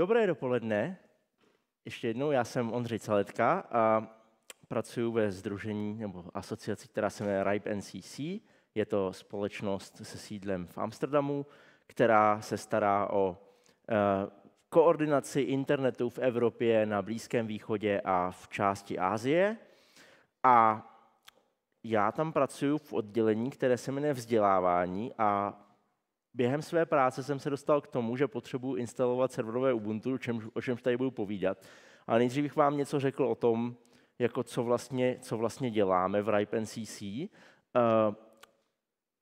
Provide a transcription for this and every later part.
Dobré dopoledne. Ještě jednou, já jsem Ondřej Caletka a pracuji ve združení nebo asociaci, která se jmenuje RIPE NCC. Je to společnost se sídlem v Amsterdamu, která se stará o eh, koordinaci internetu v Evropě, na Blízkém východě a v části Asie. A já tam pracuji v oddělení, které se jmenuje vzdělávání a během své práce jsem se dostal k tomu, že potřebuji instalovat serverové Ubuntu, o čemž tady budu povídat. A nejdřív bych vám něco řekl o tom, jako co vlastně, co vlastně děláme v Ripe NCC. Uh, eh,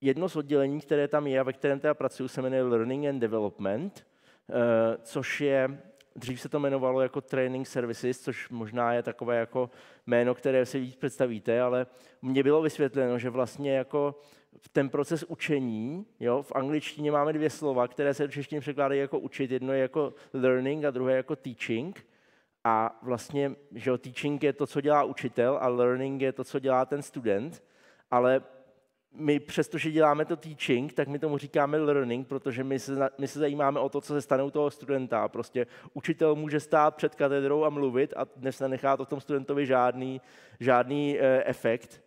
jedno z oddělení, které tam je a ve kterém teda pracuji, se jmenuje Learning and Development, uh, což je Dřív se to jmenovalo jako Training Services, což možná je takové jako jméno, které si víc představíte, ale mně bylo vysvětleno, že vlastně jako ten proces učení, jo, v angličtině máme dvě slova, které se do češtiny překládají jako učit, jedno je jako learning a druhé jako teaching. A vlastně, že jo, teaching je to, co dělá učitel a learning je to, co dělá ten student, ale my přestože děláme to teaching, tak my tomu říkáme learning, protože my se, my se zajímáme o to, co se stane u toho studenta. Prostě učitel může stát před katedrou a mluvit a dnes nenechá to v tom studentovi žádný, žádný eh, efekt.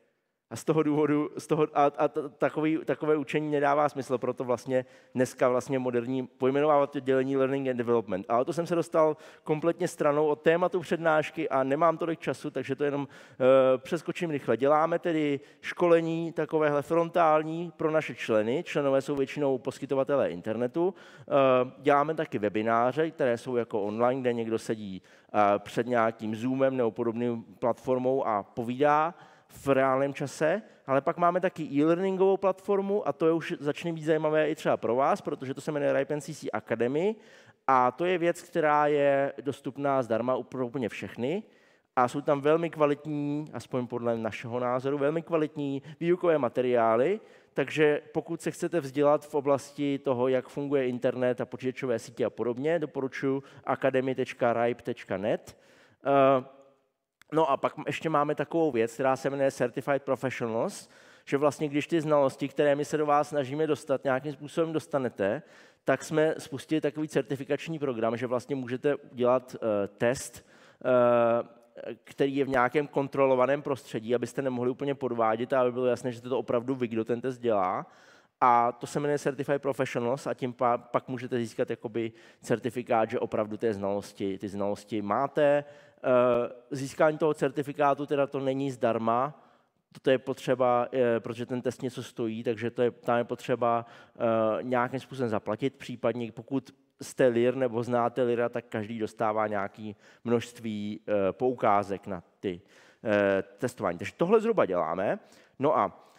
A z toho důvodu, z toho, a, a takový, takové učení nedává smysl, proto vlastně dneska vlastně moderní pojmenovávat to dělení learning and development. Ale to jsem se dostal kompletně stranou od tématu přednášky a nemám tolik času, takže to jenom uh, přeskočím rychle. Děláme tedy školení takovéhle frontální pro naše členy. Členové jsou většinou poskytovatelé internetu. Uh, děláme taky webináře, které jsou jako online, kde někdo sedí uh, před nějakým Zoomem nebo podobným platformou a povídá v reálném čase, ale pak máme taky e-learningovou platformu a to je už začne být zajímavé i třeba pro vás, protože to se jmenuje CC Academy a to je věc, která je dostupná zdarma pro úplně všechny a jsou tam velmi kvalitní, aspoň podle našeho názoru, velmi kvalitní výukové materiály, takže pokud se chcete vzdělat v oblasti toho, jak funguje internet a počítačové sítě a podobně, doporučuji academy.ripe.net. No a pak ještě máme takovou věc, která se jmenuje Certified Professionals, že vlastně když ty znalosti, které my se do vás snažíme dostat, nějakým způsobem dostanete, tak jsme spustili takový certifikační program, že vlastně můžete udělat uh, test, uh, který je v nějakém kontrolovaném prostředí, abyste nemohli úplně podvádět a aby bylo jasné, že to opravdu vy, kdo ten test dělá. A to se jmenuje Certified Professionals a tím pak můžete získat jakoby certifikát, že opravdu ty znalosti, ty znalosti máte, Eh, získání toho certifikátu teda to není zdarma, to je potřeba, eh, protože ten test něco stojí, takže to je, tam je potřeba eh, nějakým způsobem zaplatit, případně pokud jste lir nebo znáte lira, tak každý dostává nějaké množství poukázek na ty testování. Takže tohle zhruba děláme. No a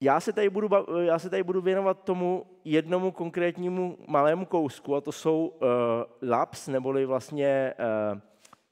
já se, tady budu, já se tady budu věnovat tomu jednomu konkrétnímu malému kousku, a to jsou uh, labs, neboli vlastně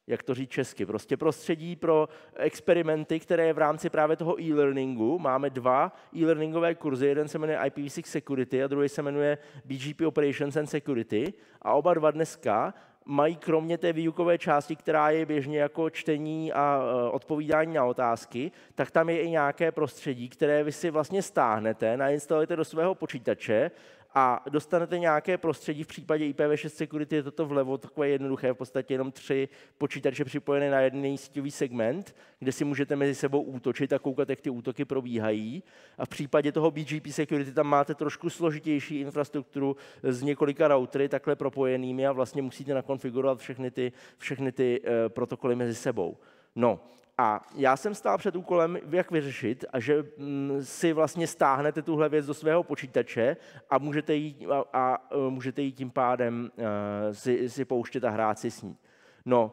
jak to říct česky, prostě prostředí pro experimenty, které v rámci právě toho e-learningu. Máme dva e-learningové kurzy, jeden se jmenuje IPv6 Security a druhý se jmenuje BGP Operations and Security a oba dva dneska mají kromě té výukové části, která je běžně jako čtení a eh, odpovídání na otázky, tak tam je i nějaké prostředí, které vy si vlastně stáhnete, nainstalujete do svého počítače a dostanete nějaké prostředí. V případě IPv6 security je toto vlevo takové jednoduché, v podstatě jenom tři počítače připojené na jeden síťový segment, kde si můžete mezi sebou útočit a koukat, jak ty útoky probíhají. A v případě toho BGP security tam máte trošku složitější infrastrukturu s několika routery takhle propojenými a vlastně musíte nakonfigurovat všechny ty, všechny ty eh, protokoly mezi sebou. No, a já jsem stál před úkolem, jak vyřešit, a že mm, si vlastně stáhnete tuhle věc do svého počítače a můžete ji, a, a, e, můžete ji tím pádem a, e, si, si pouštět a hrát si s ní. No,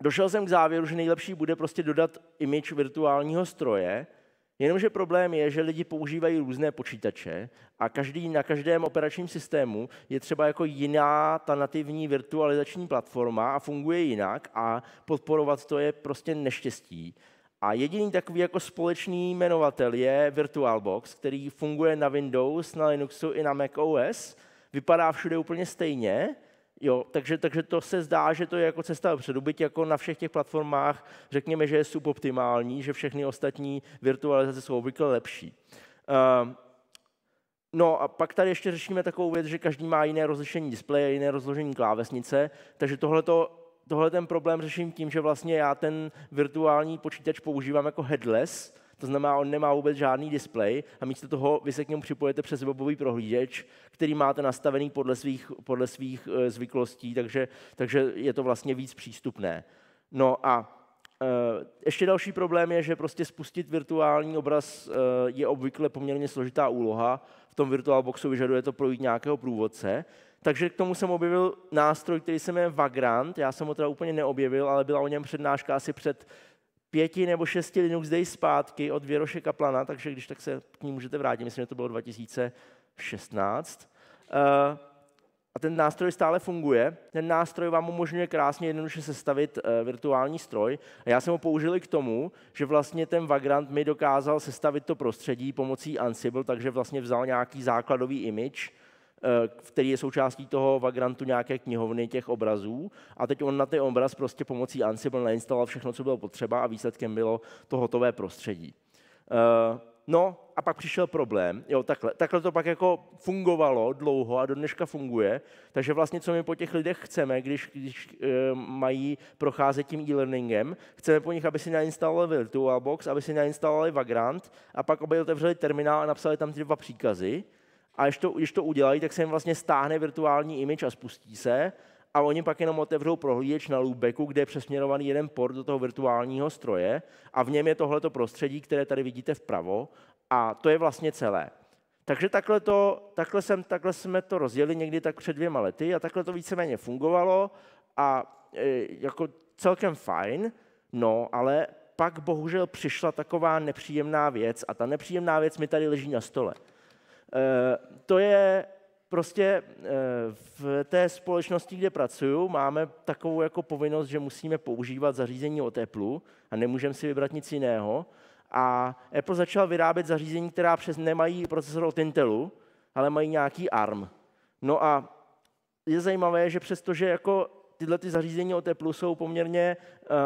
došel jsem k závěru, že nejlepší bude prostě dodat image virtuálního stroje, Jenomže problém je, že lidi používají různé počítače a každý na každém operačním systému je třeba jako jiná ta nativní virtualizační platforma a funguje jinak a podporovat to je prostě neštěstí. A jediný takový jako společný jmenovatel je VirtualBox, který funguje na Windows, na Linuxu i na Mac OS, vypadá všude úplně stejně, Jo, takže, takže to se zdá, že to je jako cesta dopředu, byť jako na všech těch platformách řekněme, že je suboptimální, že všechny ostatní virtualizace jsou obvykle lepší. Uh, No a pak tady ještě řešíme takovou věc, že každý má jiné rozlišení displeje, jiné rozložení klávesnice, takže tohleto, tohle ten problém řeším tím, že vlastně já ten virtuální počítač používám jako headless, to znamená, on nemá vůbec žádný displej a místo toho vy se k němu připojete přes webový prohlížeč, který máte nastavený podle svých, podle svých eh, zvyklostí, takže, takže je to vlastně víc přístupné. No a eh, ještě další problém je, že prostě spustit virtuální obraz eh, je obvykle poměrně složitá úloha. V tom VirtualBoxu vyžaduje to projít nějakého průvodce. Takže k tomu jsem objevil nástroj, který se jmenuje Vagrant. Já jsem ho teda úplně neobjevil, ale byla o něm přednáška asi před pěti nebo šesti Linux Day zpátky od Věroše Kaplana, takže když tak se k ní můžete vrátit, myslím, že to bylo 2016. Eh, a ten nástroj stále funguje. Ten nástroj vám umožňuje krásně jednoduše sestavit eh, virtuální stroj. A já jsem ho použil i k tomu, že vlastně ten Vagrant mi dokázal sestavit to prostředí pomocí Ansible, takže vlastně vzal nějaký základový image Eh, který je součástí toho Vagrantu nějaké knihovny těch obrazů. A teď on na ten obraz prostě pomocí Ansible nainstaloval všechno, co bylo potřeba a výsledkem bylo to hotové prostředí. Eh, no a pak přišel problém. Jo, takhle, takhle to pak jako fungovalo dlouho a do dneška funguje. Takže vlastně, co my po těch lidech chceme, když, když eh, mají procházet tím e-learningem, chceme po nich, aby si nainstalovali VirtualBox, aby si nainstalovali Vagrant a pak aby otevřeli terminál a napsali tam ty dva příkazy a když to, když to udělají, tak se jim vlastně stáhne virtuální image a spustí se a oni pak jenom otevřou prohlížeč na loopbacku, kde je přesměrovaný jeden port do toho virtuálního stroje a v něm je tohleto prostředí, které tady vidíte vpravo a to je vlastně celé. Takže takhle, to, takhle, jsem, takhle jsme to rozjeli někdy tak před dvěma lety a takhle to víceméně fungovalo a e, jako celkem fajn, no ale pak bohužel přišla taková nepříjemná věc a ta nepříjemná věc mi tady leží na stole. Eh, to je prostě eh, v té společnosti, kde pracuju, máme takovou jako povinnost, že musíme používat zařízení o teplu a nemůžeme si vybrat nic jiného. A Apple začal vyrábět zařízení, která přes nemají procesor od Intelu, ale mají nějaký ARM. No a je zajímavé, že přestože jako tyhle ty zařízení o teplu jsou poměrně uh,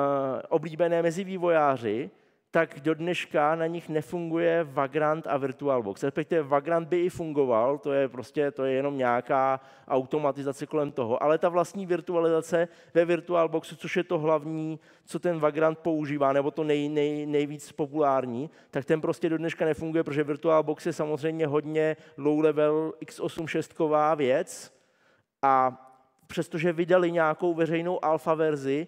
oblíbené mezi vývojáři, tak do dneška na nich nefunguje Vagrant a VirtualBox. Respektive Vagrant by i fungoval, to je prostě to je jenom nějaká automatizace kolem toho, ale ta vlastní virtualizace ve VirtualBoxu, což je to hlavní, co ten Vagrant používá, nebo to nej, nej, nejvíc populární, tak ten prostě do dneška nefunguje, protože VirtualBox je samozřejmě hodně low-level x86 věc a přestože vydali nějakou veřejnou alfa verzi,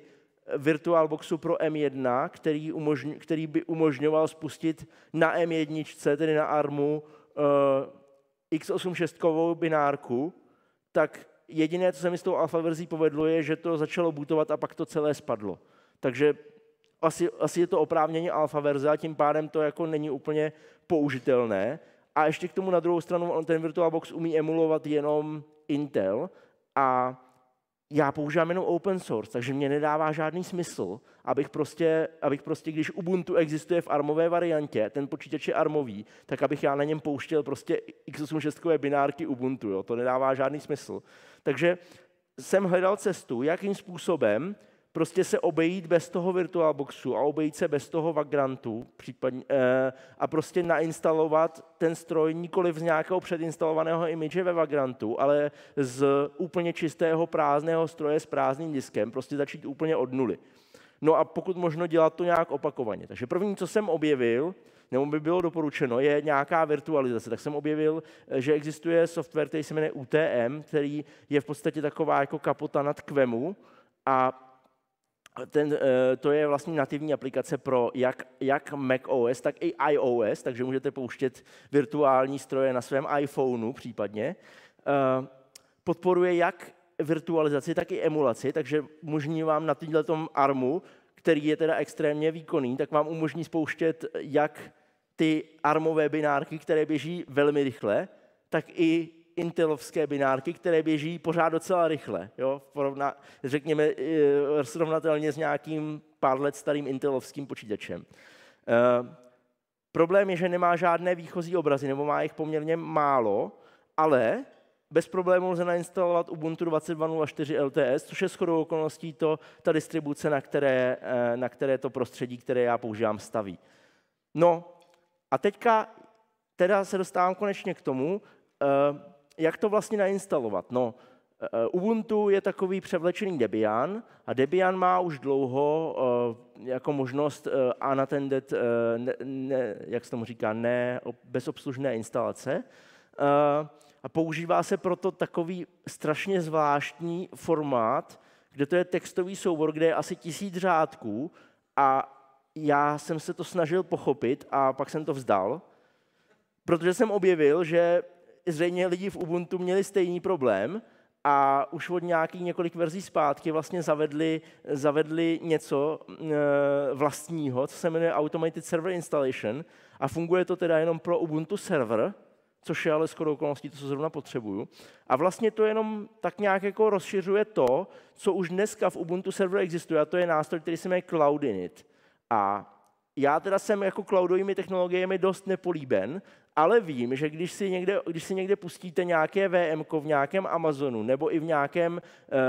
VirtualBoxu pro M1, který, umožň, který by umožňoval spustit na M1, tedy na ARMu, uh, eh, x86 binárku, tak jediné, co se mi s tou alfa verzí povedlo, je, že to začalo bootovat a pak to celé spadlo. Takže asi, asi je to oprávnění alfa verze a tím pádem to jako není úplně použitelné. A ještě k tomu na druhou stranu, ten VirtualBox umí emulovat jenom Intel a já používám jenom open source, takže mě nedává žádný smysl, abych prostě, abych prostě, když Ubuntu existuje v armové variantě, ten počítač je armový, tak abych já na něm pouštěl prostě x86 binárky Ubuntu, jo? to nedává žádný smysl. Takže jsem hledal cestu, jakým způsobem prostě se obejít bez toho VirtualBoxu a obejít se bez toho Vagrantu případně, eh, a prostě nainstalovat ten stroj nikoli z nějakého předinstalovaného image ve Vagrantu, ale z úplně čistého prázdného stroje s prázdným diskem, prostě začít úplně od nuly. No a pokud možno dělat to nějak opakovaně. Takže první, co jsem objevil, nebo by bylo doporučeno, je nějaká virtualizace. Tak jsem objevil, eh, že existuje software, který se jmenuje UTM, který je v podstatě taková jako kapota nad Kvemu a ten, eh, to je vlastně nativní aplikace pro jak, jak Mac OS, tak i iOS, takže můžete pouštět virtuální stroje na svém iPhoneu případně. Eh, podporuje jak virtualizaci, tak i emulaci, takže možní vám na tom ARMu, který je teda extrémně výkonný, tak vám umožní spouštět jak ty armové binárky, které běží velmi rychle, tak i intelovské binárky, které běží pořád docela rychle. Jo? Porovna, řekněme, e, srovnatelně s nějakým pár let starým intelovským počítačem. E, problém je, že nemá žádné výchozí obrazy, nebo má jich poměrně málo, ale bez problémů lze nainstalovat Ubuntu 22.04 LTS, což je shodou okolností to, ta distribuce, na které, e, na které to prostředí, které já používám, staví. No a teďka teda se dostávám konečně k tomu, e, jak to vlastně nainstalovat? No, e, e, Ubuntu je takový převlečený Debian a Debian má už dlouho e, jako možnost unattended, ne, ne, jak se tomu říká, ne, bezobslužné instalace a používá se proto takový strašně zvláštní formát, kde to je textový soubor, kde je asi tisíc řádků a já jsem se to snažil pochopit a pak jsem to vzdal, protože jsem objevil, že zřejmě lidi v Ubuntu měli stejný problém a už od nějakých několik verzí zpátky vlastně zavedli, zavedli něco eh, vlastního, co se jmenuje Automated Server Installation a funguje to teda jenom pro Ubuntu server, což je ale skoro okolností to, co zrovna potřebuju. A vlastně to jenom tak nějak jako rozšiřuje to, co už dneska v Ubuntu serveru existuje, a to je nástroj, který se jmenuje Cloudinit. A já teda jsem jako cloudovými technologiemi dost nepolíben, ale vím, že když si někde, když si někde pustíte nějaké VM v nějakém Amazonu nebo i v nějakém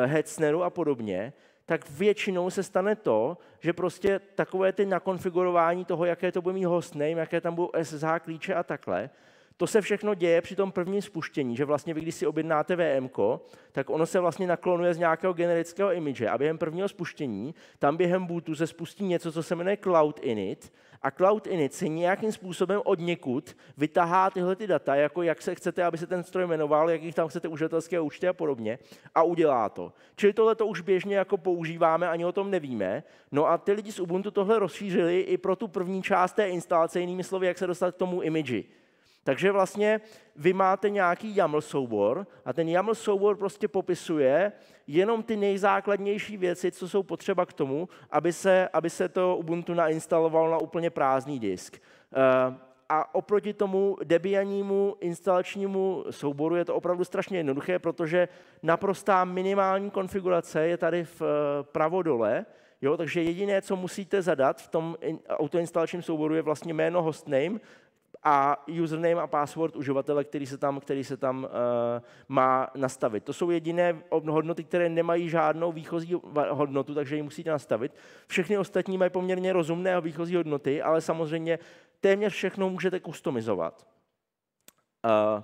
uh, Hetzneru a podobně, tak většinou se stane to, že prostě takové ty nakonfigurování toho, jaké to bude mít hostname, jaké tam budou SSH klíče a takhle, to se všechno děje při tom prvním spuštění, že vlastně vy, když si objednáte VM, tak ono se vlastně naklonuje z nějakého generického image. a během prvního spuštění tam během bootu se spustí něco, co se jmenuje Cloud Init a Cloud Init se nějakým způsobem od někud vytahá tyhle ty data, jako jak se chcete, aby se ten stroj jmenoval, jakých tam chcete uživatelské účty a podobně a udělá to. Čili tohle to už běžně jako používáme, ani o tom nevíme. No a ty lidi z Ubuntu tohle rozšířili i pro tu první část té instalace, jinými slovy, jak se dostat k tomu imidži. Takže vlastně vy máte nějaký YAML soubor a ten YAML soubor prostě popisuje jenom ty nejzákladnější věci, co jsou potřeba k tomu, aby se, aby se to Ubuntu nainstalovalo na úplně prázdný disk. Eh, a oproti tomu Debianímu instalačnímu souboru je to opravdu strašně jednoduché, protože naprostá minimální konfigurace je tady v eh, pravodole, Jo, takže jediné, co musíte zadat v tom autoinstalačním souboru, je vlastně jméno hostname a username a password uživatele, který se tam, který se tam uh, má nastavit. To jsou jediné hodnoty, které nemají žádnou výchozí hodnotu, takže ji musíte nastavit. Všechny ostatní mají poměrně rozumné a výchozí hodnoty, ale samozřejmě téměř všechno můžete customizovat. Uh, eh,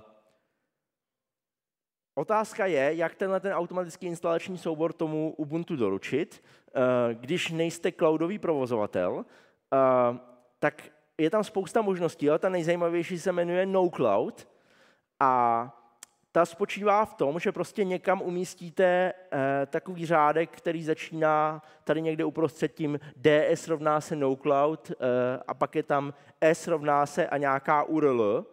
Otázka je, jak tenhle ten automatický instalační soubor tomu Ubuntu doručit, eh, když nejste cloudový provozovatel, tak je tam spousta možností, ale ta nejzajímavější se jmenuje No Cloud a ta spočívá v tom, že prostě někam umístíte eh, takový řádek, který začíná tady někde uprostřed tím ds rovná se no cloud eh, a pak je tam s rovná se a nějaká URL,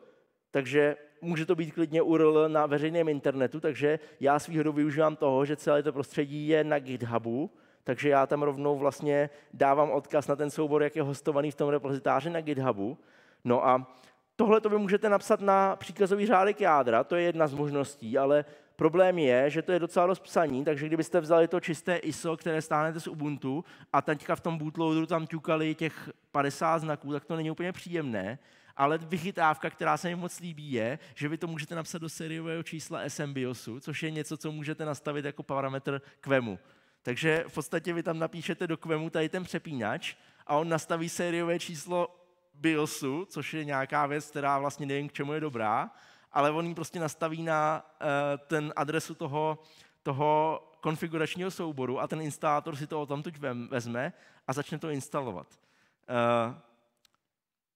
takže může to být klidně URL na veřejném internetu, takže já s využívám toho, že celé to prostředí je na GitHubu, takže já tam rovnou vlastně dávám odkaz na ten soubor, jak je hostovaný v tom repozitáři na GitHubu. No a tohle to vy můžete napsat na příkazový řádek jádra, to je jedna z možností, ale problém je, že to je docela dost psaní, takže kdybyste vzali to čisté ISO, které stáhnete z Ubuntu a teďka v tom bootloaderu tam ťukali těch 50 znaků, tak to není úplně příjemné, ale vychytávka, která se mi moc líbí, je, že vy to můžete napsat do sériového čísla SMBIOSu, což je něco, co můžete nastavit jako parametr k VEMu. Takže v podstatě vy tam napíšete do kvemu tady ten přepínač a on nastaví sériové číslo BIOSu, což je nějaká věc, která vlastně nevím, k čemu je dobrá, ale on ji prostě nastaví na uh, ten adresu toho, toho konfiguračního souboru a ten instalátor si to odtamtud vezme a začne to instalovat. Uh,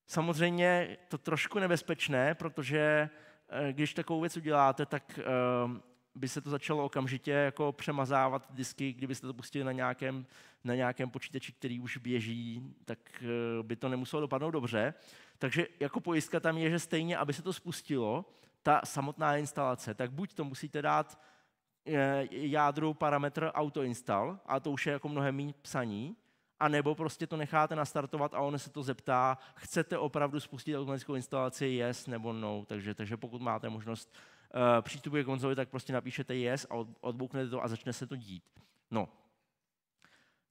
samozřejmě to trošku nebezpečné, protože uh, když takovou věc uděláte, tak uh, by se to začalo okamžitě jako přemazávat disky, kdybyste to pustili na nějakém, na nějakém počítači, který už běží, tak eh, by to nemuselo dopadnout dobře. Takže jako pojistka tam je, že stejně, aby se to spustilo, ta samotná instalace, tak buď to musíte dát eh, jádru parametr autoinstall, a to už je jako mnohem méně psaní, a nebo prostě to necháte nastartovat a on se to zeptá, chcete opravdu spustit automatickou instalaci, yes nebo no, takže, takže pokud máte možnost Eh, přístupu ke konzoli, tak prostě napíšete yes a odbouknete to a začne se to dít. No.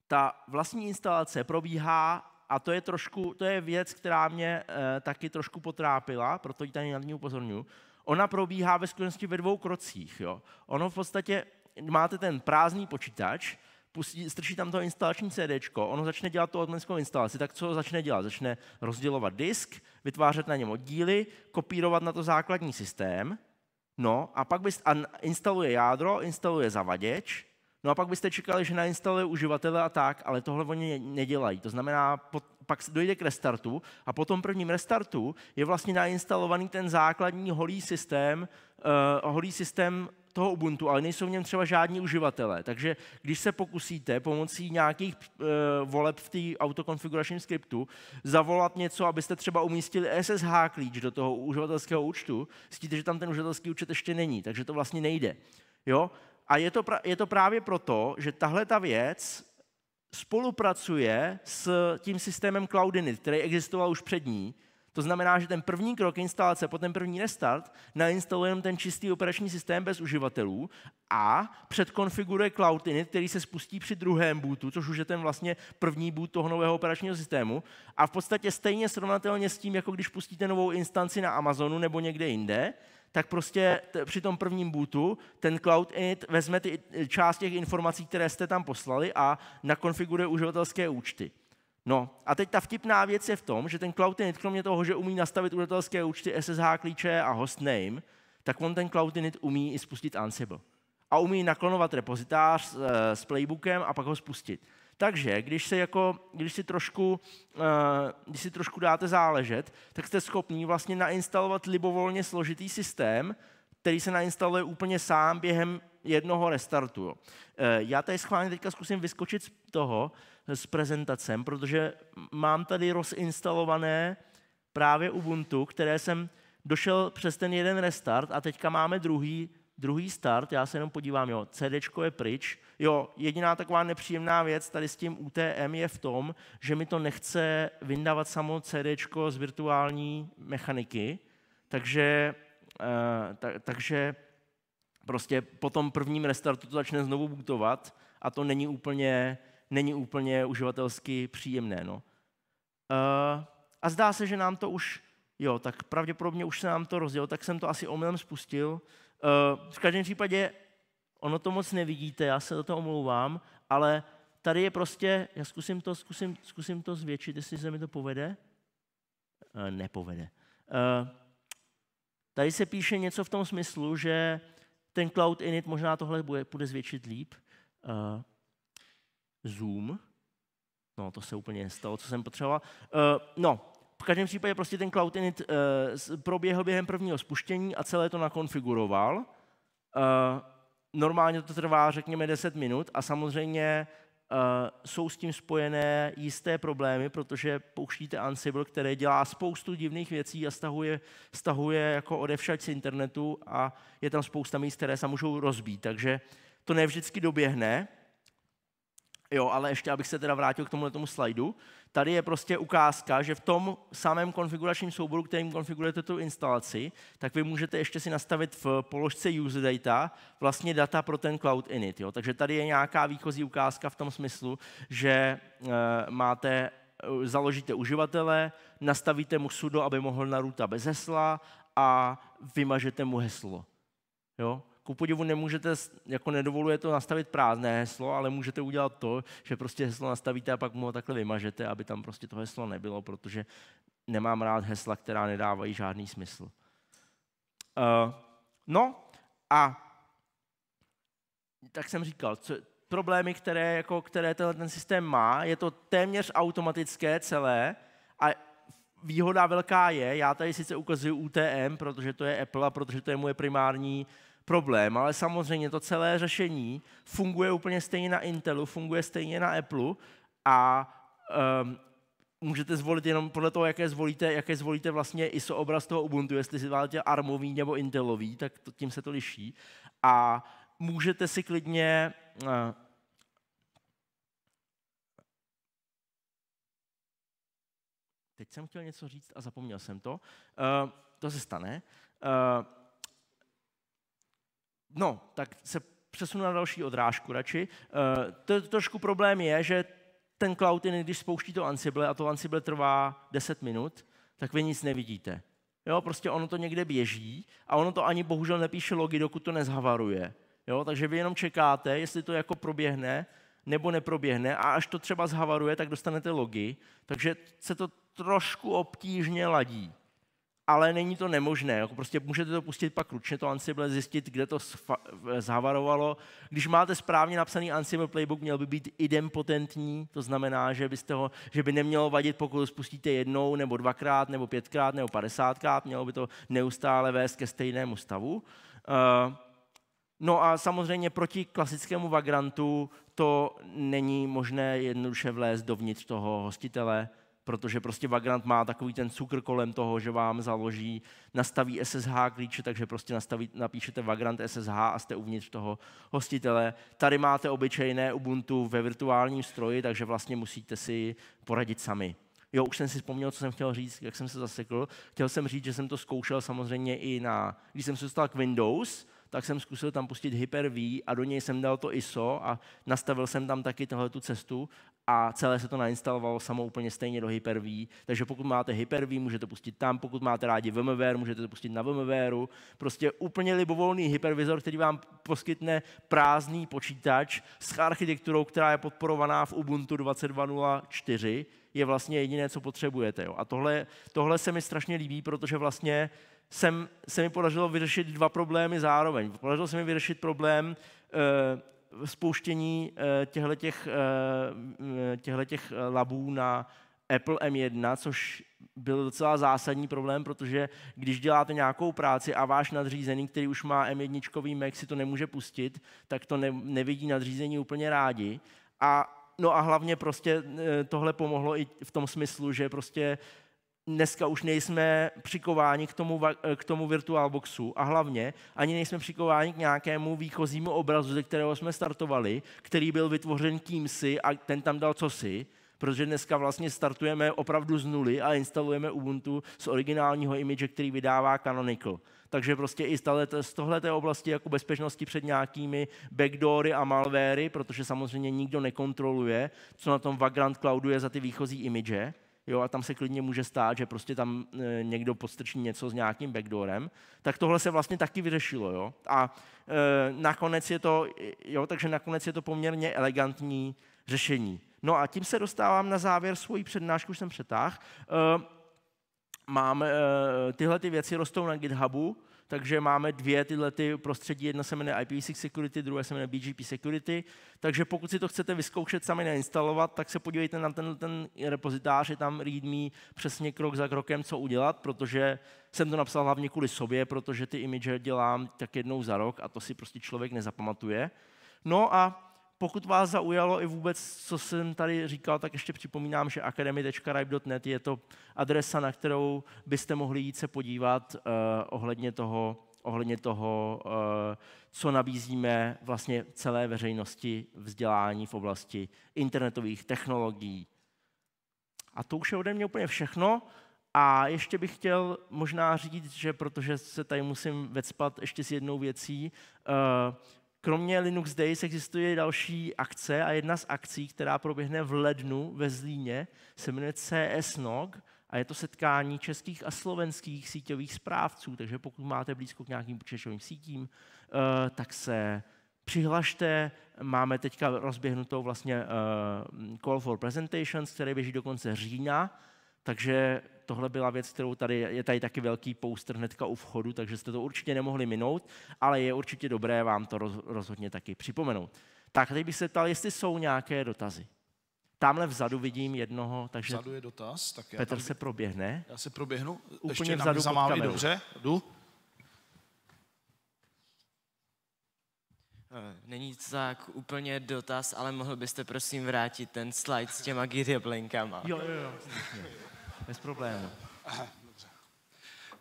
Ta vlastní instalace probíhá a to je trošku, to je věc, která mě e, taky trošku potrápila, proto ji tady na ní upozorňuji. Ona probíhá ve skutečnosti ve dvou krocích. Jo. Ono v podstatě, máte ten prázdný počítač, pustí, strčí tam to instalační CD, ono začne dělat tu odmenskou instalaci, tak co začne dělat? Začne rozdělovat disk, vytvářet na něm oddíly, kopírovat na to základní systém, No a pak byste, a instaluje jádro, instaluje zavaděč, no a pak byste čekali, že nainstaluje uživatele a tak, ale tohle oni nedělají. To znamená, pak dojde k restartu a po tom prvním restartu je vlastně nainstalovaný ten základní holý systém, uh, holý systém toho Ubuntu, ale nejsou v něm třeba žádní uživatelé. Takže když se pokusíte pomocí nějakých e, voleb v té autokonfiguračním skriptu zavolat něco, abyste třeba umístili SSH klíč do toho uživatelského účtu, zjistíte, že tam ten uživatelský účet ještě není, takže to vlastně nejde. Jo? A je to, pra- je to právě proto, že tahle ta věc spolupracuje s tím systémem Cloudinit, který existoval už před ní, to znamená, že ten první krok instalace, potom první restart, nainstaluje jenom ten čistý operační systém bez uživatelů a předkonfiguruje Cloud Init, který se spustí při druhém bootu, což už je ten vlastně první boot toho nového operačního systému. A v podstatě stejně srovnatelně s tím, jako když pustíte novou instanci na Amazonu nebo někde jinde, tak prostě t- při tom prvním bootu ten Cloud Init vezme ty, část těch informací, které jste tam poslali a nakonfiguruje uživatelské účty. No a teď ta vtipná věc je v tom, že ten Cloudinit, kromě toho, že umí nastavit uživatelské účty, SSH klíče a hostname, tak on ten Cloudinit umí i spustit Ansible. A umí naklonovat repozitář s, eh, s playbookem a pak ho spustit. Takže když, se jako, když, si trošku, eh, když si trošku dáte záležet, tak jste schopni vlastně nainstalovat libovolně složitý systém, který se nainstaluje úplně sám během jednoho restartu. Eh, já tady schválně teďka zkusím vyskočit z toho, s prezentacem, protože mám tady rozinstalované právě Ubuntu, které jsem došel přes ten jeden restart a teďka máme druhý, druhý start, já se jenom podívám, jo, CD je pryč, jo, jediná taková nepříjemná věc tady s tím UTM je v tom, že mi to nechce vyndávat samo CD z virtuální mechaniky, takže, e, ta, takže prostě po tom prvním restartu to začne znovu bootovat a to není úplně není úplně uživatelsky příjemné. No. Uh, a zdá se, že nám to už, jo, tak pravděpodobně už se nám to rozjelo, tak jsem to asi omylem spustil. Uh, v každém případě, ono to moc nevidíte, já se do toho omlouvám, ale tady je prostě, já zkusím to, zkusím, zkusím to zvětšit, jestli se mi to povede. Uh, nepovede. Uh, tady se píše něco v tom smyslu, že ten cloud init možná tohle bude, bude zvětšit líp. Uh, Zoom. No, to se úplně stalo, co jsem potřeboval. Uh, no, v každém případě prostě ten Cloud Init uh, proběhl během prvního spuštění a celé to nakonfiguroval. Uh, normálně to trvá, řekněme, 10 minut a samozřejmě uh, jsou s tím spojené jisté problémy, protože pouštíte Ansible, které dělá spoustu divných věcí a stahuje, stahuje jako odevšať z internetu a je tam spousta míst, které se můžou rozbít. Takže to nevždycky doběhne, Jo, ale ještě, abych se teda vrátil k tomuhle tomu slajdu, tady je prostě ukázka, že v tom samém konfiguračním souboru, kterým konfigurujete tu instalaci, tak vy můžete ještě si nastavit v položce user data vlastně data pro ten cloud init. Jo. Takže tady je nějaká výchozí ukázka v tom smyslu, že e, máte eh, založíte uživatele, nastavíte mu sudo, aby mohl na ruta bez hesla a vymažete mu heslo. Jo? ku podivu nemůžete, jako nedovoluje to nastavit prázdné heslo, ale můžete udělat to, že prostě heslo nastavíte a pak mu ho takhle vymažete, aby tam prostě to heslo nebylo, protože nemám rád hesla, která nedávají žádný smysl. Uh, no a tak jsem říkal, co, problémy, které, jako, které tenhle ten systém má, je to téměř automatické celé a výhoda velká je, já tady sice ukazuju UTM, protože to je Apple a protože to je moje primární uh, problém, ale samozřejmě to celé řešení funguje úplně stejně na Intelu, funguje stejně na Apple a um, můžete zvolit jenom podle toho, jaké zvolíte, jaké zvolíte vlastně ISO obraz toho Ubuntu, jestli si zvolíte armový nebo Intelový, tak to, tím se to liší. A můžete si klidně uh, Teď jsem chtěl něco říct a zapomněl jsem to. Uh, to se stane. Uh, No, tak se přesunu na další odrážku radši. Eh, to, trošku problém je, že ten cloud, když spouští to Ansible a to Ansible trvá 10 minut, tak vy nic nevidíte. Jo, prostě ono to někde běží a ono to ani bohužel nepíše logy, dokud to nezhavaruje. Jo, takže vy jenom čekáte, jestli to jako proběhne nebo neproběhne a až to třeba zhavaruje, tak dostanete logy, takže se to trošku obtížně ladí ale není to nemožné. Jako prostě můžete to pustit pak ručně, to Ansible, zjistit, kde to zhavarovalo. Když máte správně napsaný Ansible playbook, měl by být idempotentní, to znamená, že, byste ho, že by nemělo vadit, pokud ho spustíte jednou, nebo dvakrát, nebo pětkrát, nebo padesátkrát, mělo by to neustále vést ke stejnému stavu. Uh, no a samozřejmě proti klasickému vagrantu to není možné jednoduše vlézt dovnitř toho hostitele, protože prostě Vagrant má takový ten cukr kolem toho, že vám založí, nastaví SSH klíče, takže prostě nastaví, napíšete Vagrant SSH a jste uvnitř toho hostitele. Tady máte obyčejné Ubuntu ve virtuálním stroji, takže vlastně musíte si poradit sami. Jo, už jsem si vzpomněl, co jsem chtěl říct, jak jsem se zasekl. Chtěl jsem říct, že jsem to zkoušel samozřejmě i na, když jsem se dostal k Windows, tak jsem zkusil tam pustit Hyper-V a do něj jsem dal to ISO a nastavil jsem tam taky tohle tu cestu a celé se to nainstalovalo samo úplně stejně do Hyper-V. Takže pokud máte Hyper-V, můžete pustit tam, pokud máte rádi VMware, můžete to pustit na VMware. Prostě úplně libovolný hypervizor, který vám poskytne prázdný počítač s architekturou, která je podporovaná v Ubuntu 22.04, je vlastně jediné, co potřebujete. Jo. A tohle, tohle se mi strašně líbí, protože vlastně uh, jsem, se mi podařilo vyřešit dva problémy zároveň. Podařilo se mi vyřešit problém e, eh, spouštění e, eh, těchto eh, těch labů na Apple M1, což byl docela zásadní problém, protože když děláte nějakou práci a váš nadřízený, který už má M1 Mac, si to nemůže pustit, tak to ne, nevidí nadřízení úplně rádi. A No a hlavně prostě tohle pomohlo i v tom smyslu, že prostě dneska už nejsme přikováni k tomu, k tomu boxu a hlavně ani nejsme přikováni k nějakému výchozímu obrazu, ze kterého jsme startovali, který byl vytvořen si a ten tam dal co si, protože dneska vlastně startujeme opravdu z nuly a instalujeme Ubuntu z originálního image, který vydává Canonical. Takže prostě i z tohleté oblasti jako bezpečnosti před nějakými backdoory a malvéry, protože samozřejmě nikdo nekontroluje, co na tom Vagrant Cloudu je za ty výchozí image, jo, a tam se klidně může stát, že prostě tam e, někdo podstrčí něco s nějakým backdoorem, tak tohle se vlastně taky vyřešilo, jo. A e, nakonec je to, jo, takže nakonec je to poměrně elegantní řešení. No a tím se dostávám na závěr svojí přednášku, už jsem přetáhl. E, mám, e, tyhle ty věci rostou na GitHubu, takže máme dvě tyhle ty prostředí, jedna se jmenuje IPv6 Security, druhé se jmenuje BGP Security, takže pokud si to chcete vyzkoušet sami nainstalovat, tak se podívejte na ten, ten repozitář, je tam readme přesně krok za krokem, co udělat, protože jsem to napsal hlavně kvůli sobě, protože ty image dělám tak jednou za rok a to si prostě člověk nezapamatuje. No a pokud vás zaujalo i vůbec, co jsem tady říkal, tak ještě připomínám, že academy.ripe.net je to adresa, na kterou byste mohli jít se podívat uh, ohledně toho, ohledně toho uh, co nabízíme vlastně celé veřejnosti vzdělání v oblasti internetových technologií. A to už je ode mě úplně všechno. A ještě bych chtěl možná říct, že protože se tady musím vecpat ještě s jednou věcí, uh, Kromě Linux Days existuje další akce a jedna z akcí, která proběhne v lednu ve Zlíně, se jmenuje CSNOG a je to setkání českých a slovenských síťových správců, takže pokud máte blízko k nějakým počítačovým sítím, eh, tak se přihlašte. Máme teďka rozběhnutou vlastně eh, Call for Presentations, který běží do konce října, takže tohle byla věc, kterou tady je tady taky velký poster hnedka u vchodu, takže jste to určitě nemohli minout, ale je určitě dobré vám to roz, rozhodně taky připomenout. Tak teď bych se ptal, jestli jsou nějaké dotazy. Tamhle vzadu vidím jednoho, takže vzadu je dotaz, tak já Petr tam, se proběhne. Já se proběhnu, úplně ještě vzadu pod kameru. dobře, jdu. Eh, není to tak úplně dotaz, ale mohl byste prosím vrátit ten slide s těma gyrjeblenkama. Jo, jo, jo. Bez problému.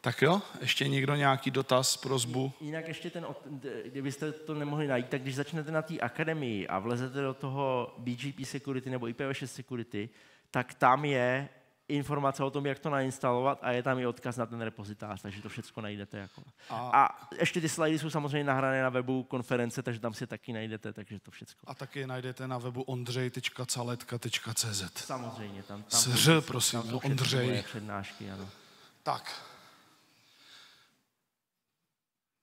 Tak jo, ještě někdo nějaký dotaz, prozbu? Jinak ještě ten, kdybyste to nemohli najít, tak když začnete na té akademii a vlezete do toho BGP Security nebo IPv6 Security, tak tam je informace o tom, jak to nainstalovat a je tam i odkaz na ten repozitář, takže to všechno najdete. Jako. A, a ještě ty slidy jsou samozřejmě nahrané na webu konference, takže tam si taky najdete, takže to všechno. A taky najdete na webu ondřej.caletka.cz. Samozřejmě, tam. tam Sř, prosím, tam no, Ondřej. Přednášky, ano. Tak.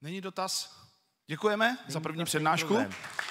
Není dotaz? Děkujeme Není za první přednášku. Problém.